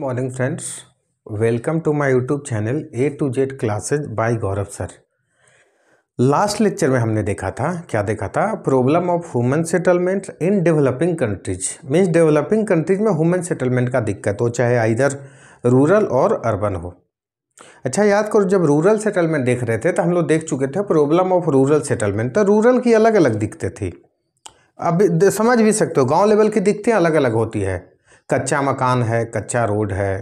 morning friends welcome to my YouTube channel A to Z classes by Gaurav sir last lecture में हमने देखा था क्या देखा था problem of human settlement in developing countries means developing countries में human settlement का दिक्कत हो चाहे इधर रूरल और अर्बन हो अच्छा याद करो जब रूरल सेटलमेंट देख रहे थे तो हम लोग देख चुके थे प्रॉब्लम ऑफ रूरल सेटलमेंट तो रूरल की अलग अलग दिक्कतें थी अब समझ भी सकते हो गांव लेवल की दिक्कतें अलग अलग होती है कच्चा मकान है कच्चा रोड है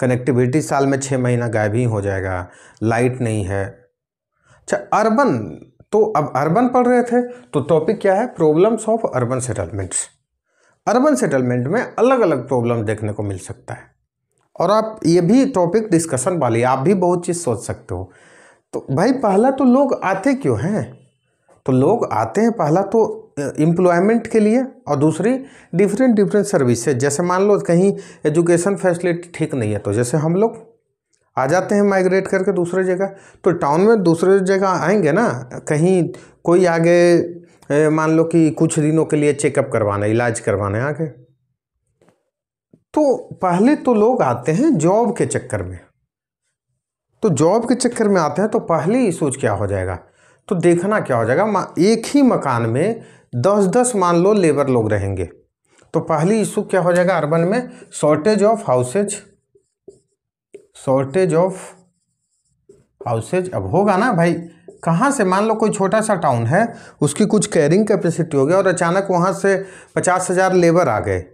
कनेक्टिविटी साल में छः महीना गायब ही हो जाएगा लाइट नहीं है अच्छा अर्बन तो अब अर्बन पढ़ रहे थे तो टॉपिक क्या है problems of urban settlements urban settlement में अलग अलग प्रॉब्लम देखने को मिल सकता है और आप ये भी टॉपिक डिस्कशन वाली आप भी बहुत चीज़ सोच सकते हो तो भाई पहला तो लोग आते क्यों हैं तो लोग आते हैं पहला तो एम्प्लॉयमेंट के लिए और दूसरी डिफरेंट डिफरेंट सर्विसेज जैसे मान लो कहीं एजुकेशन फैसिलिटी ठीक नहीं है तो जैसे हम लोग आ जाते हैं माइग्रेट करके दूसरे जगह तो टाउन में दूसरे जगह आएंगे ना कहीं कोई आगे मान लो कि कुछ दिनों के लिए चेकअप करवाना इलाज करवाना आगे तो पहले तो लोग आते हैं जॉब के चक्कर में तो जॉब के चक्कर में आते हैं तो पहले ही सोच क्या हो जाएगा तो देखना क्या हो जाएगा एक ही मकान में दस दस मान लो लेबर लोग रहेंगे तो पहली इशू क्या हो जाएगा अर्बन में shortage of houses shortage of houses अब होगा ना भाई कहाँ से मान लो कोई छोटा सा टाउन है उसकी कुछ कैरिंग कैपेसिटी हो गया और अचानक वहाँ से पचास हज़ार लेबर आ गए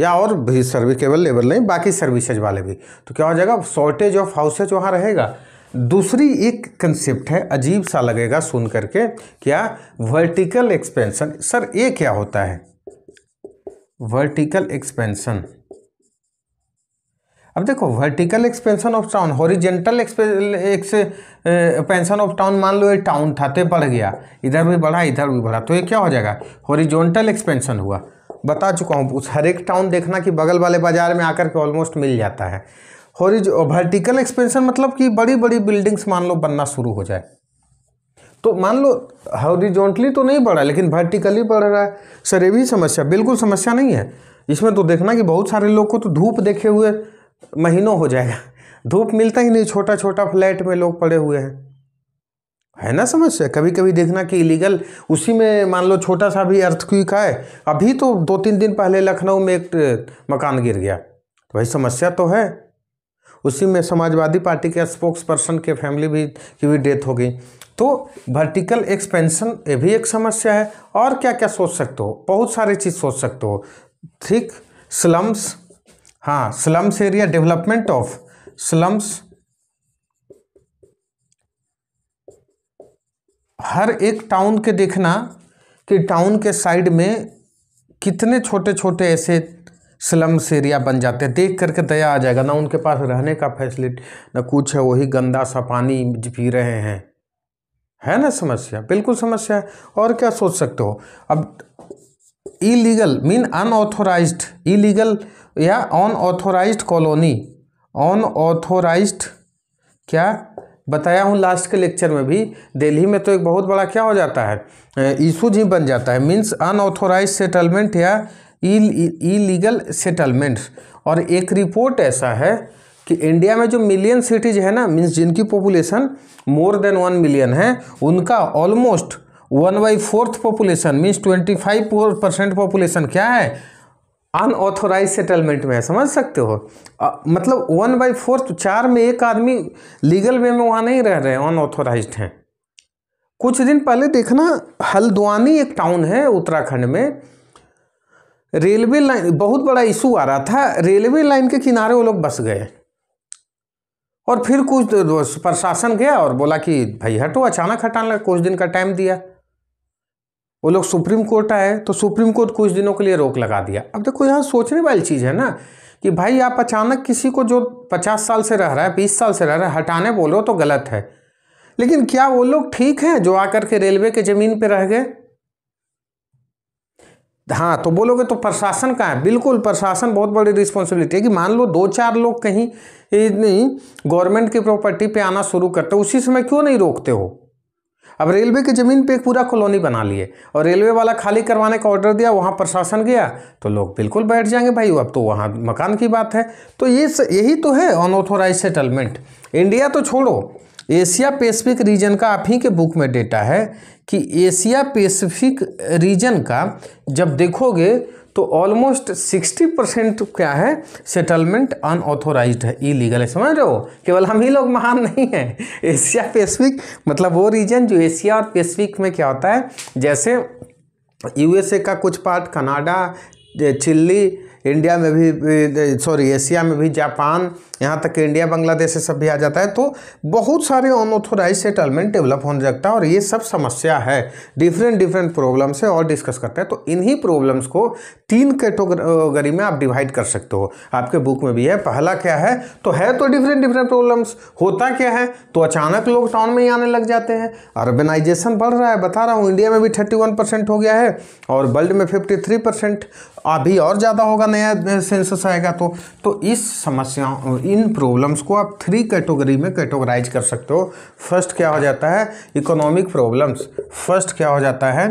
या और भी सर्विकेबल लेबर नहीं बाकी सर्विसेज वाले भी तो क्या हो जाएगा शॉर्टेज ऑफ हाउसेज वहाँ रहेगा दूसरी एक कंसेप्ट है अजीब सा लगेगा सुन करके क्या वर्टिकल एक्सपेंशन सर ये क्या होता है वर्टिकल एक्सपेंशन अब देखो vertical expansion of town horizontal expansion of town मान लो ये टाउन था तो बढ़ गया इधर भी बढ़ा इधर भी बढ़ा तो ये क्या हो जाएगा हॉरिजेंटल एक्सपेंशन हुआ बता चुका हूँ उस हर एक टाउन देखना कि बगल वाले बाजार में आकर के ऑलमोस्ट मिल जाता है हॉरिज वर्टिकल एक्सपेंशन मतलब कि बड़ी बड़ी बिल्डिंग्स मान लो बनना शुरू हो जाए तो मान लो हॉरिजोंटली तो नहीं बढ़ा लेकिन वर्टिकली बढ़ रहा है सर ये भी समस्या बिल्कुल समस्या नहीं है इसमें तो देखना कि बहुत सारे लोग को तो धूप देखे हुए महीनों हो जाएगा धूप मिलता ही नहीं छोटा छोटा फ्लैट में लोग पड़े हुए हैं है ना समस्या कभी कभी देखना कि इलीगल उसी में मान लो छोटा सा भी अर्थक्विक है अभी तो दो तीन दिन पहले लखनऊ में एक मकान गिर गया तो भाई समस्या तो है उसी में समाजवादी पार्टी के स्पोक्स पर्सन के फैमिली भी की भी डेथ हो गई तो वर्टिकल एक्सपेंशन ये भी एक समस्या है और क्या क्या सोच सकते हो बहुत सारी चीज़ सोच सकते हो ठीक स्लम्स हाँ slums area development of slums हर एक टाउन के देखना कि टाउन के साइड में कितने छोटे छोटे ऐसे स्लम्स एरिया बन जाते हैं देख करके दया आ जाएगा ना उनके पास रहने का फैसिलिटी ना कुछ है वही गंदा सा पानी पी रहे हैं है ना समस्या बिल्कुल समस्या है और क्या सोच सकते हो अब इलीगल मीन अनऑथोराइज्ड इलीगल या अनऑथोराइज्ड कॉलोनी अनऑथोराइज्ड क्या बताया हूँ लास्ट के लेक्चर में भी दिल्ली में तो एक बहुत बड़ा क्या हो जाता है इशूज ही बन जाता है मीन्स अनऑथोराइज सेटलमेंट या इलीगल सेटलमेंट्स और एक रिपोर्ट ऐसा है कि इंडिया में जो मिलियन सिटीज है ना मीन्स जिनकी population more than one million है उनका almost one by fourth population means twenty five percent population क्या है अनऑथोराइज सेटलमेंट में है समझ सकते हो आ, मतलब वन बाई फोर्थ चार में एक आदमी लीगल वे में वहाँ नहीं रह रहे हैं अनऑथोराइज हैं कुछ दिन पहले देखना हल्द्वानी एक टाउन है उत्तराखंड में रेलवे लाइन बहुत बड़ा इशू आ रहा था रेलवे लाइन के किनारे वो लोग बस गए और फिर कुछ प्रशासन गया और बोला कि भाई हटो अचानक हटाने लगा कुछ दिन का टाइम दिया वो लोग सुप्रीम कोर्ट आए तो सुप्रीम कोर्ट कुछ दिनों के लिए रोक लगा दिया अब देखो यहाँ सोचने वाली चीज़ है ना कि भाई आप अचानक किसी को जो पचास साल से रह रहा है बीस साल से रह रहा है हटाने बोलो तो गलत है लेकिन क्या वो लोग ठीक हैं जो आकर के रेलवे के ज़मीन पर रह गए हाँ तो बोलोगे तो प्रशासन का है बिल्कुल प्रशासन बहुत बड़ी रिस्पॉन्सिबिलिटी है कि मान लो दो चार लोग कहीं नहीं गवर्नमेंट की प्रॉपर्टी पे आना शुरू करते हो उसी समय क्यों नहीं रोकते हो अब रेलवे की ज़मीन पे एक पूरा कॉलोनी बना लिए और रेलवे वाला खाली करवाने का ऑर्डर दिया वहाँ प्रशासन गया तो लोग बिल्कुल बैठ जाएंगे भाई अब तो वहाँ मकान की बात है तो ये यही तो है अनऑथोराइज सेटलमेंट इंडिया तो छोड़ो एशिया पेसिफिक रीजन का आप ही के बुक में डेटा है कि एशिया पेसिफिक रीजन का जब देखोगे तो ऑलमोस्ट सिक्सटी परसेंट क्या है सेटलमेंट अनऑथोराइज है इलीगल है समझ रहे हो केवल हम ही लोग महान नहीं हैं एशिया पैसिफिक मतलब वो रीजन जो एशिया और पैसिफिक में क्या होता है जैसे यूएसए का कुछ पार्ट कनाडा चिल्ली इंडिया में भी सॉरी एशिया में भी जापान यहाँ तक कि इंडिया बांग्लादेश सब भी आ जाता है तो बहुत सारे अनऑथोराइज सेटलमेंट डेवलप होने लगता है और ये सब समस्या है डिफरेंट डिफरेंट प्रॉब्लम्स है और डिस्कस करते हैं तो इन्हीं प्रॉब्लम्स को तीन कैटेगरी में आप डिवाइड कर सकते हो आपके बुक में भी है पहला क्या है तो है तो डिफरेंट डिफरेंट प्रॉब्लम्स होता क्या है तो अचानक लोग टाउन में ही आने लग जाते हैं अर्बेनाइजेशन बढ़ रहा है बता रहा हूँ इंडिया में भी थर्टी वन परसेंट हो गया है और वर्ल्ड में फिफ्टी थ्री परसेंट अभी और ज़्यादा होगा नया सेंसस आएगा तो तो इस समस्या इन प्रॉब्लम्स को आप थ्री कैटेगरी में कैटेगराइज कर सकते हो फर्स्ट क्या हो जाता है इकोनॉमिक प्रॉब्लम्स फर्स्ट क्या हो जाता है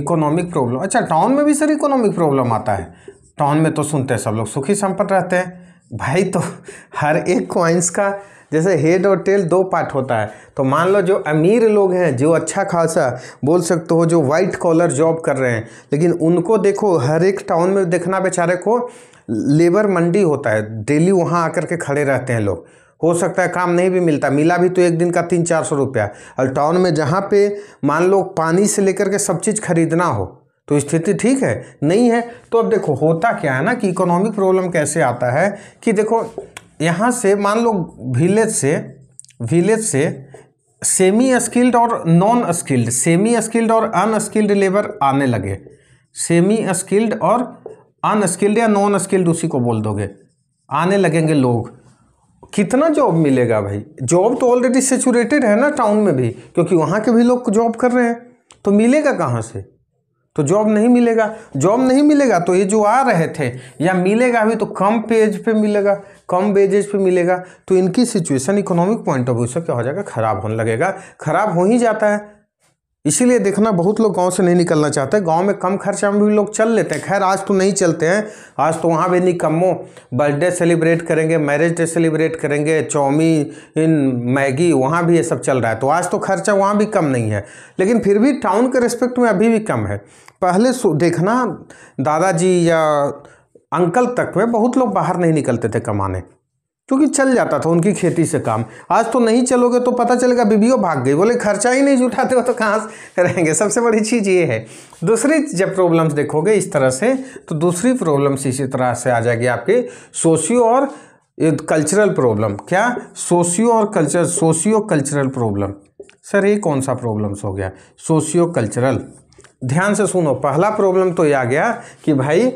इकोनॉमिक प्रॉब्लम अच्छा टाउन में भी सर इकोनॉमिक प्रॉब्लम आता है टाउन में तो सुनते हैं सब लोग सुखी संपन्न रहते हैं भाई तो हर एक कॉइन्स का जैसे हेड और टेल दो पार्ट होता है तो मान लो जो अमीर लोग हैं जो अच्छा खासा बोल सकते हो जो वाइट कॉलर जॉब कर रहे हैं लेकिन उनको देखो हर एक टाउन में देखना बेचारे को लेबर मंडी होता है डेली वहाँ आकर के खड़े रहते हैं लोग हो सकता है काम नहीं भी मिलता मिला भी तो एक दिन का तीन चार सौ रुपया और टाउन में जहाँ पे मान लो पानी से लेकर के सब चीज़ खरीदना हो तो स्थिति ठीक है नहीं है तो अब देखो होता क्या है ना कि इकोनॉमिक प्रॉब्लम कैसे आता है कि देखो यहाँ से मान लो विलेज से विलेज से सेमी स्किल्ड और नॉन स्किल्ड सेमी स्किल्ड और अनस्किल्ड लेबर आने लगे सेमी स्किल्ड और अनस्किल्ड या नॉन स्किल्ड उसी को बोल दोगे आने लगेंगे लोग कितना जॉब मिलेगा भाई जॉब तो ऑलरेडी सेचूरेटेड है ना टाउन में भी क्योंकि वहाँ के भी लोग जॉब कर रहे हैं तो मिलेगा कहाँ से तो जॉब नहीं मिलेगा जॉब नहीं मिलेगा तो ये जो आ रहे थे या मिलेगा भी तो कम पेज पे मिलेगा कम वेजेज पे मिलेगा तो इनकी situation economic point of view से क्या हो जाएगा ख़राब होने लगेगा ख़राब हो ही जाता है इसीलिए देखना बहुत लोग गांव से नहीं निकलना चाहते गांव में कम खर्चा में भी लोग चल लेते हैं खैर आज तो नहीं चलते हैं आज तो वहाँ भी निकम्मों बर्थडे सेलिब्रेट करेंगे मैरिज डे सेलिब्रेट करेंगे इन मैगी वहाँ भी ये सब चल रहा है तो आज तो खर्चा वहाँ भी कम नहीं है लेकिन फिर भी टाउन के रिस्पेक्ट में अभी भी कम है पहले देखना दादाजी या अंकल तक में बहुत लोग बाहर नहीं निकलते थे कमाने क्योंकि चल जाता था उनकी खेती से काम आज तो नहीं चलोगे तो पता चलेगा बीबीओ भाग गई बोले खर्चा ही नहीं जुटाते हो तो कहाँ से रहेंगे सबसे बड़ी चीज़ ये है दूसरी जब प्रॉब्लम्स देखोगे इस तरह से तो दूसरी प्रॉब्लम्स इसी तरह से आ जाएगी आपके सोशियो और कल्चरल प्रॉब्लम क्या सोशियो और culture socio cultural problem sir ये कौन सा प्रॉब्लम्स हो गया सोशियो कल्चरल ध्यान से सुनो पहला प्रॉब्लम तो ये आ गया कि भाई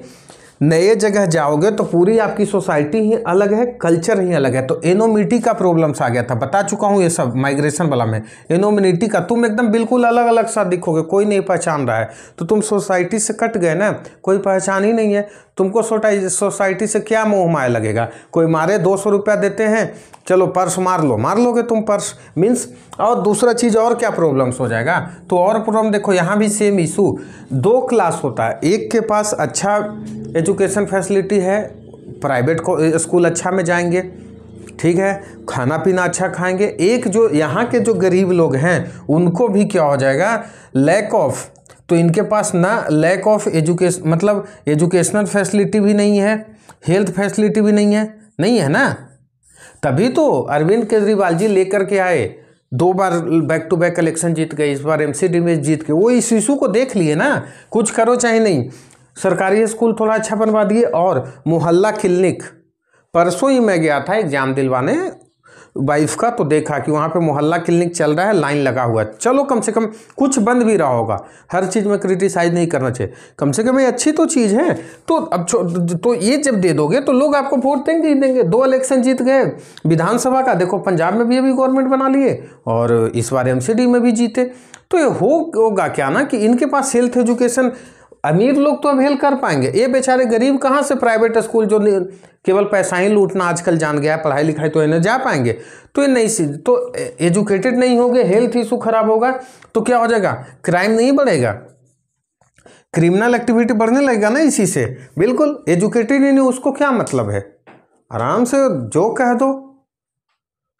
नए जगह जाओगे तो पूरी आपकी सोसाइटी ही अलग है कल्चर ही अलग है तो एनोमिटी का प्रॉब्लम्स आ गया था बता चुका हूँ ये सब माइग्रेशन वाला में एनोमिनिटी का तुम एकदम बिल्कुल अलग अलग सा दिखोगे कोई नहीं पहचान रहा है तो तुम सोसाइटी से कट गए ना कोई पहचान ही नहीं है तुमको सोसाइटी से क्या मोह माया लगेगा कोई मारे दो सौ रुपया देते हैं चलो पर्स मार लो मार लोगे तुम पर्स मीन्स और दूसरा चीज़ और क्या प्रॉब्लम्स हो जाएगा तो और प्रॉब्लम देखो यहाँ भी सेम इशू दो क्लास होता है एक के पास अच्छा एजुकेशन फैसिलिटी है प्राइवेट स्कूल अच्छा में जाएंगे ठीक है खाना पीना अच्छा खाएंगे एक जो यहाँ के जो गरीब लोग हैं उनको भी क्या हो जाएगा लैक ऑफ तो इनके पास ना लैक ऑफ एजुकेश मतलब एजुकेशनल फैसिलिटी भी नहीं है हेल्थ फैसिलिटी भी नहीं है नहीं है ना तभी तो अरविंद केजरीवाल जी लेकर के आए दो बार बैक टू बैक इलेक्शन जीत गए इस बार एमसीडी में जीत गए वो इस इशू को देख लिए ना कुछ करो चाहे नहीं सरकारी स्कूल थोड़ा अच्छा बनवा दिए और मोहल्ला क्लिनिक परसों ही मैं गया था एग्जाम दिलवाने वाइफ का तो देखा कि वहाँ पे मोहल्ला क्लिनिक चल रहा है लाइन लगा हुआ है चलो कम से कम कुछ बंद भी रहा होगा हर चीज़ में क्रिटिसाइज नहीं करना चाहिए कम से कम ये अच्छी तो चीज़ है तो अब तो ये जब दे दोगे तो लोग आपको वोट देंगे ही देंगे दो इलेक्शन जीत गए विधानसभा का देखो पंजाब में भी अभी गवर्नमेंट बना लिए और इस बार एम में भी जीते तो ये होगा क्या ना कि इनके पास हेल्थ एजुकेशन अमीर लोग तो अवेल कर पाएंगे ये बेचारे गरीब कहाँ से प्राइवेट स्कूल जो केवल पैसा ही लूटना आजकल जान गया पढ़ाई लिखाई तो इन्हें जा पाएंगे तो ये नहीं तो एजुकेटेड नहीं होंगे हेल्थ इशू खराब होगा तो क्या हो जाएगा क्राइम नहीं बढ़ेगा क्रिमिनल एक्टिविटी बढ़ने लगेगा ना इसी से बिल्कुल एजुकेटेड ही नहीं उसको क्या मतलब है आराम से जो कह दो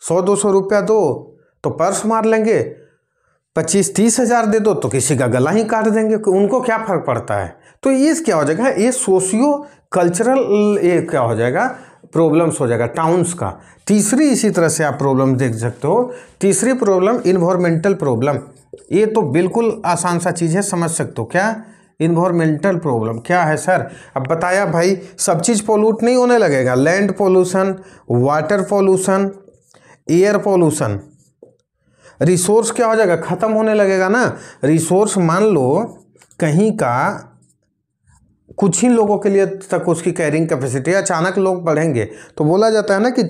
सौ दो सौ रुपया दो तो पर्स मार लेंगे पच्चीस तीस हज़ार दे दो तो किसी का गला ही काट देंगे उनको क्या फ़र्क पड़ता है तो ये क्या हो जाएगा ये सोशियो कल्चरल ये क्या हो जाएगा प्रॉब्लम्स हो जाएगा टाउन्स का तीसरी इसी तरह से आप प्रॉब्लम देख सकते हो तीसरी प्रॉब्लम इन्वायरमेंटल प्रॉब्लम ये तो बिल्कुल आसान सा चीज़ है समझ सकते हो क्या इन्वायरमेंटल प्रॉब्लम क्या है सर अब बताया भाई सब चीज़ पोल्यूट नहीं होने लगेगा land pollution water pollution air pollution resource क्या हो जाएगा ख़त्म होने लगेगा ना रिसोर्स मान लो कहीं का कुछ ही लोगों के लिए तक उसकी कैरिंग कैपेसिटी अचानक लोग बढ़ेंगे तो बोला जाता है ना कि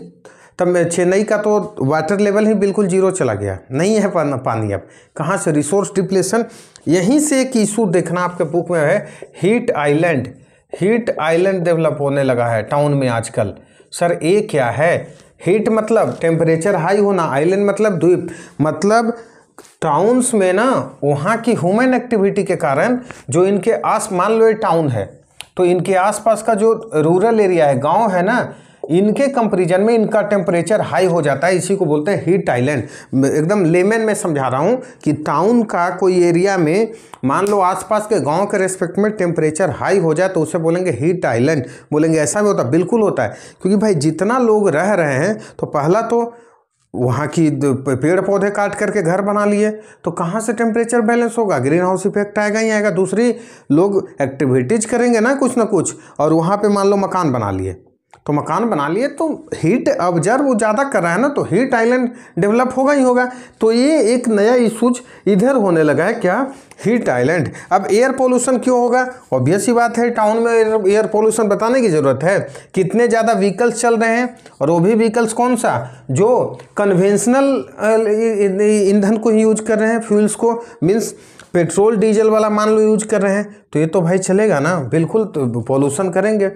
तब चेन्नई का तो वाटर लेवल ही बिल्कुल जीरो चला गया नहीं है पानी अब कहाँ से रिसोर्स डिप्लेशन यहीं से एक इशू देखना आपके बुक में है heat island heat island develop होने लगा है टाउन में आजकल सर ये क्या है हीट मतलब टेम्परेचर हाई होना आइलैंड मतलब द्वीप मतलब टाउन्स में ना वहाँ की ह्यूमन एक्टिविटी के कारण जो इनके आस मान लो टाउन है तो इनके आसपास का जो रूरल एरिया है गांव है ना इनके कंपेरिजन में इनका टेम्परेचर हाई हो जाता है इसी को बोलते हैं हीट आइलैंड एकदम लेमन में समझा रहा हूँ कि टाउन का कोई एरिया में मान लो आसपास के गांव के रेस्पेक्ट में टेम्परेचर हाई हो जाए तो उसे बोलेंगे हीट आइलैंड बोलेंगे ऐसा भी होता बिल्कुल होता है क्योंकि भाई जितना लोग रह रहे हैं तो पहला तो वहाँ की पेड़ पौधे काट करके घर बना लिए तो कहाँ से टेम्परेचर बैलेंस होगा ग्रीन हाउस इफेक्ट आएगा ही आएगा दूसरी लोग एक्टिविटीज करेंगे ना कुछ ना कुछ और वहाँ पे मान लो मकान बना लिए तो मकान बना लिए तो हीट ऑब्जर्व ज़्यादा कर रहा है ना तो हीट आइलैंड डेवलप होगा ही होगा तो ये एक नया इशूज इधर होने लगा है क्या हीट आइलैंड अब एयर पोल्यूशन क्यों होगा ऑब्वियस ही बात है टाउन में एयर पोल्यूशन बताने की ज़रूरत है कितने ज़्यादा व्हीकल्स चल रहे हैं और वो भी व्हीकल्स कौन सा जो कन्वेंशनल ईंधन को ही यूज कर रहे हैं फ्यूल्स को मीन्स पेट्रोल डीजल वाला मान लो यूज कर रहे हैं तो ये तो भाई चलेगा ना बिल्कुल तो पॉल्यूशन करेंगे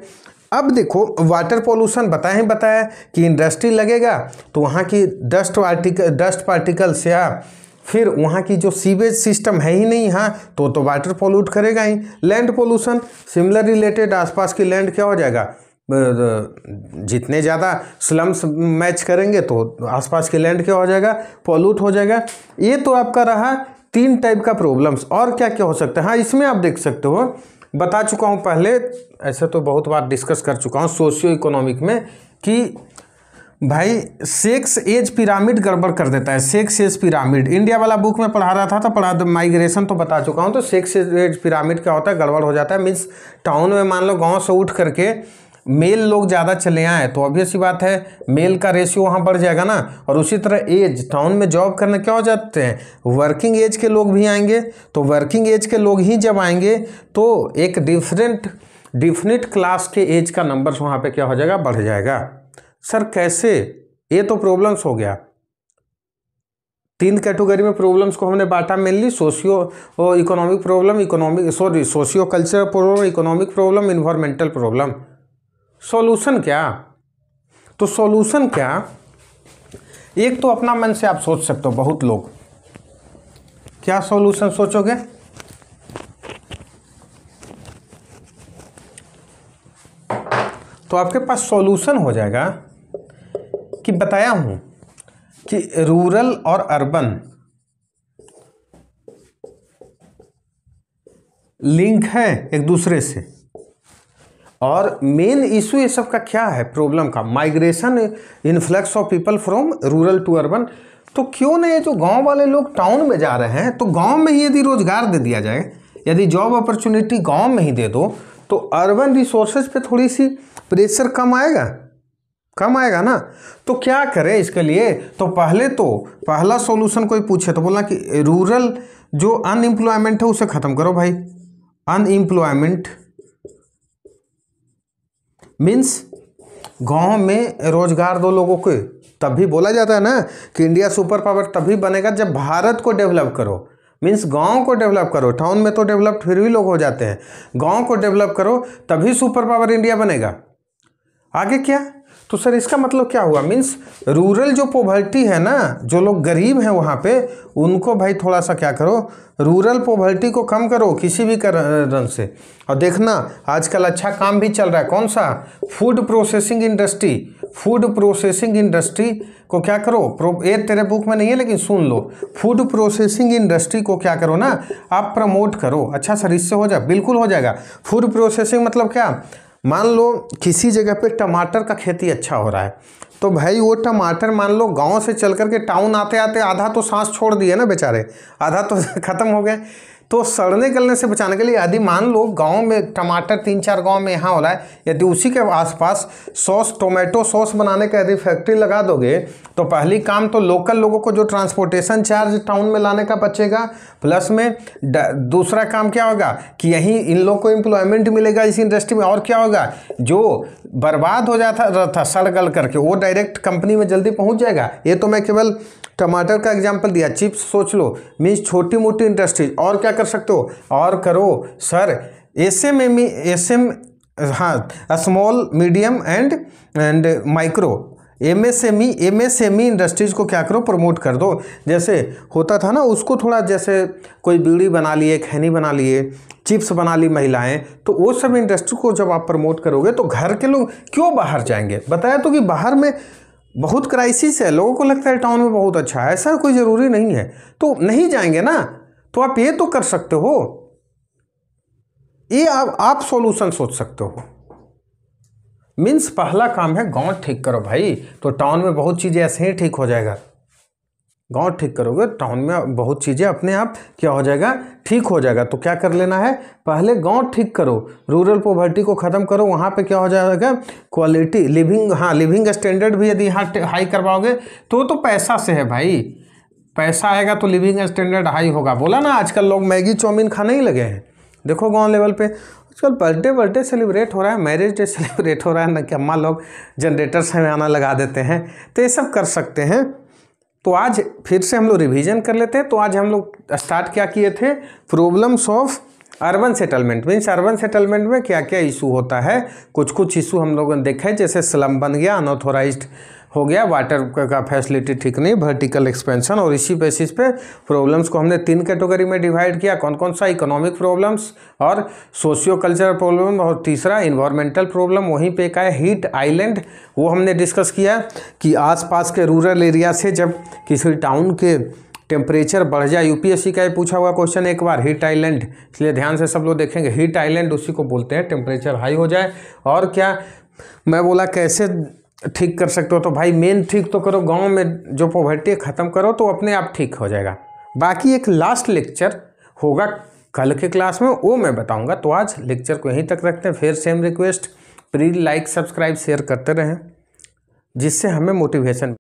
अब देखो वाटर पोल्यूशन बताएं बताया कि इंडस्ट्री लगेगा तो वहाँ की डस्ट पार्टिकल डस्ट पार्टिकल्स या फिर वहाँ की जो सीवेज सिस्टम है ही नहीं हाँ तो तो वाटर पोल्यूट करेगा ही लैंड पोल्यूशन सिमिलर रिलेटेड आसपास की लैंड क्या हो जाएगा जितने ज़्यादा स्लम्स मैच करेंगे तो आसपास के लैंड क्या हो जाएगा पोल्यूट हो जाएगा ये तो आपका रहा तीन टाइप का प्रॉब्लम्स और क्या क्या हो सकता है हाँ इसमें आप देख सकते हो बता चुका हूँ पहले ऐसा तो बहुत बार डिस्कस कर चुका हूँ सोशियो इकोनॉमिक में कि भाई सेक्स एज पिरामिड गड़बड़ कर देता है सेक्स एज पिरामिड इंडिया वाला बुक में पढ़ा रहा था तो पढ़ा माइग्रेशन तो, तो बता चुका हूँ तो सेक्स एज पिरामिड क्या होता है गड़बड़ हो जाता है मीन्स टाउन में मान लो गाँव से उठ करके मेल लोग ज़्यादा चले आए तो ऑब्वियस ही बात है मेल का रेशियो वहाँ बढ़ जाएगा ना और उसी तरह एज टाउन में जॉब करने क्या हो जाते हैं वर्किंग एज के लोग भी आएंगे तो वर्किंग एज के लोग ही जब आएंगे तो एक डिफरेंट डिफिनिट क्लास के एज का नंबर्स वहाँ पे क्या हो जाएगा बढ़ जाएगा सर कैसे ये तो प्रॉब्लम्स हो गया तीन कैटेगरी में प्रॉब्लम्स को हमने बांटा mainly socio economic problem economic sorry socio cultural problem economic problem environmental problem solution क्या तो सॉल्यूशन क्या एक तो अपना मन से आप सोच सकते हो बहुत लोग क्या सॉल्यूशन सोचोगे तो आपके पास सॉल्यूशन हो जाएगा कि बताया हूं कि रूरल और अर्बन लिंक है एक दूसरे से और मेन इशू ये सब का क्या है प्रॉब्लम का migration influx of people from rural to urban तो क्यों नहीं ये जो गांव वाले लोग टाउन में जा रहे हैं तो गांव में ही यदि रोजगार दे दिया जाए यदि जॉब अपॉर्चुनिटी गांव में ही दे दो तो अर्बन रिसोर्सेज पे थोड़ी सी प्रेशर कम आएगा कम आएगा ना तो क्या करें इसके लिए तो पहले तो पहला सोल्यूशन कोई पूछे तो बोला कि रूरल जो अनएम्प्लॉयमेंट है उसे ख़त्म करो भाई अनएम्प्लॉयमेंट मीन्स गाँव में रोजगार दो लोगों के तभी बोला जाता है ना कि इंडिया सुपर पावर तभी बनेगा जब भारत को डेवलप करो मीन्स गांव को डेवलप करो टाउन में तो डेवलप फिर भी लोग हो जाते हैं गांव को डेवलप करो तभी सुपर पावर इंडिया बनेगा आगे क्या तो सर इसका मतलब क्या हुआ मीन्स रूरल जो पोवर्टी है ना जो लोग गरीब हैं वहाँ पे उनको भाई थोड़ा सा क्या करो रूरल पोवर्टी को कम करो किसी भी कारण से और देखना आजकल अच्छा काम भी चल रहा है कौन सा food processing industry food processing industry को क्या करो प्रो ये तेरे बुक में नहीं है लेकिन सुन लो फूड प्रोसेसिंग इंडस्ट्री को क्या करो ना आप प्रमोट करो अच्छा सर इससे हो जाए बिल्कुल हो जाएगा फूड प्रोसेसिंग मतलब क्या मान लो किसी जगह पे टमाटर का खेती अच्छा हो रहा है तो भाई वो टमाटर मान लो गांव से चल करके टाउन आते आते आधा तो सांस छोड़ दिए ना बेचारे आधा तो ख़त्म हो गए तो सड़ने गलने से बचाने के लिए यदि मान लो गांव में टमाटर तीन चार गांव में यहाँ हो रहा है यदि उसी के आसपास सॉस टोमेटो सॉस बनाने का यदि फैक्ट्री लगा दोगे तो पहली काम तो लोकल लोगों को जो ट्रांसपोर्टेशन चार्ज टाउन में लाने का बचेगा प्लस में दूसरा काम क्या होगा कि यहीं इन लोगों को एम्प्लॉयमेंट मिलेगा इस इंडस्ट्री में और क्या होगा जो बर्बाद हो जाता था सड़ गल करके वो डायरेक्ट कंपनी में जल्दी पहुँच जाएगा ये तो मैं केवल टमाटर का एग्जाम्पल दिया चिप्स सोच लो मीन्स छोटी मोटी इंडस्ट्रीज और क्या कर सकते हो और करो sir S M M S M हाँ small medium and and micro M S M E M S M E industries को क्या करो प्रमोट कर दो जैसे होता था ना उसको थोड़ा जैसे कोई बीड़ी बना लिए खैनी बना लिए चिप्स बना ली महिलाएं तो वो सब इंडस्ट्री को जब आप प्रमोट करोगे तो घर के लोग क्यों बाहर जाएंगे बताया तो कि बाहर में बहुत क्राइसिस है लोगों को लगता है टाउन में बहुत अच्छा है ऐसा कोई ज़रूरी नहीं है तो नहीं जाएंगे ना तो आप ये तो कर सकते हो ये आप आप सॉल्यूशन सोच सकते हो मीन्स पहला काम है गांव ठीक करो भाई तो टाउन में बहुत चीज़ें ऐसे ही ठीक हो जाएगा गांव ठीक करोगे टाउन में बहुत चीज़ें अपने आप क्या हो जाएगा ठीक हो जाएगा तो क्या कर लेना है पहले गांव ठीक करो रूरल पोवर्टी को ख़त्म करो वहाँ पे क्या हो जाएगा क्वालिटी लिविंग हाँ लिविंग स्टैंडर्ड भी यदि यहाँ हाई करवाओगे तो तो पैसा से है भाई पैसा आएगा तो लिविंग स्टैंडर्ड हाई होगा बोला ना आजकल लोग मैगी चाउमीन खाने ही लगे हैं देखो गाँव लेवल पर आजकल बर्थडे बर्थडे सेलिब्रेट हो रहा है मैरिज डे सेलिब्रेट हो रहा है ना कि अम्मा लोग जनरेटर से आना लगा देते हैं तो ये सब कर सकते हैं तो आज फिर से हम लोग रिविजन कर लेते हैं तो आज हम लोग स्टार्ट क्या किए थे problems of urban settlement means urban settlement में क्या क्या इशू होता है कुछ कुछ इशू हम लोगों ने देखा है जैसे स्लम बन गया अनऑथोराइज्ड हो गया वाटर का फैसिलिटी ठीक नहीं वर्टिकल एक्सपेंशन और इसी बेसिस पे प्रॉब्लम्स को हमने तीन कैटेगरी में डिवाइड किया कौन कौन सा इकोनॉमिक प्रॉब्लम्स और सोशियो कल्चरल प्रॉब्लम और तीसरा इन्वायरमेंटल प्रॉब्लम वहीं पे एक आया हीट आइलैंड वो हमने डिस्कस किया कि आसपास के रूरल एरिया से जब किसी टाउन के टेम्परेचर बढ़ जाए यूपीएससी का ये पूछा हुआ क्वेश्चन एक बार हीट आइलैंड इसलिए ध्यान से सब लोग देखेंगे हीट आइलैंड उसी को बोलते हैं टेम्परेचर हाई हो जाए और क्या मैं बोला कैसे ठीक कर सकते हो तो भाई मेन ठीक तो करो गांव में जो पॉवर्टी है ख़त्म करो तो अपने आप ठीक हो जाएगा बाकी एक लास्ट लेक्चर होगा कल के क्लास में वो मैं बताऊंगा तो आज लेक्चर को यहीं तक रखते हैं फिर सेम रिक्वेस्ट प्री लाइक सब्सक्राइब शेयर करते रहें जिससे हमें मोटिवेशन